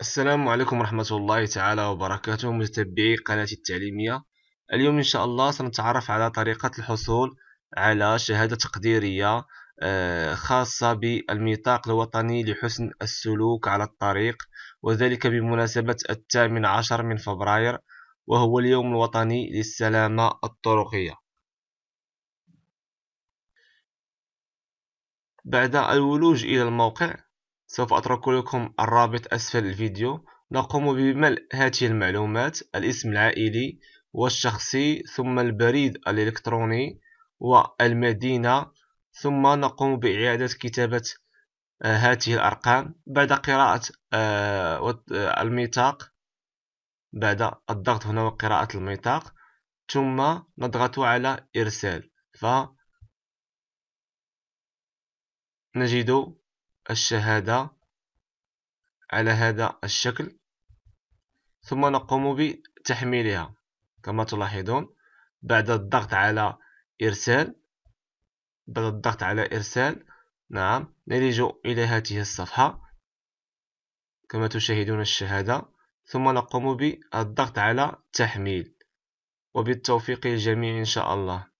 السلام عليكم ورحمة الله تعالى وبركاته متابعي قناة التعليمية اليوم إن شاء الله سنتعرف على طريقة الحصول على شهادة تقديرية آه، خاصة بالميثاق الوطني لحسن السلوك على الطريق وذلك بمناسبة الثامن عشر من فبراير وهو اليوم الوطني للسلامة الطرقية بعد الولوج إلى الموقع سوف أترك لكم الرابط أسفل الفيديو نقوم بملء هذه المعلومات الاسم العائلي والشخصي ثم البريد الإلكتروني والمدينة ثم نقوم بإعادة كتابة آه، هذه الأرقام بعد قراءة آه، آه، الميثاق بعد الضغط هنا وقراءة الميثاق ثم نضغط على إرسال ف نجد الشهادة على هذا الشكل ثم نقوم بتحميلها كما تلاحظون بعد الضغط على إرسال بعد الضغط على إرسال نعم نلج إلى هذه الصفحة كما تشاهدون الشهادة ثم نقوم بالضغط على تحميل وبالتوفيق للجميع إن شاء الله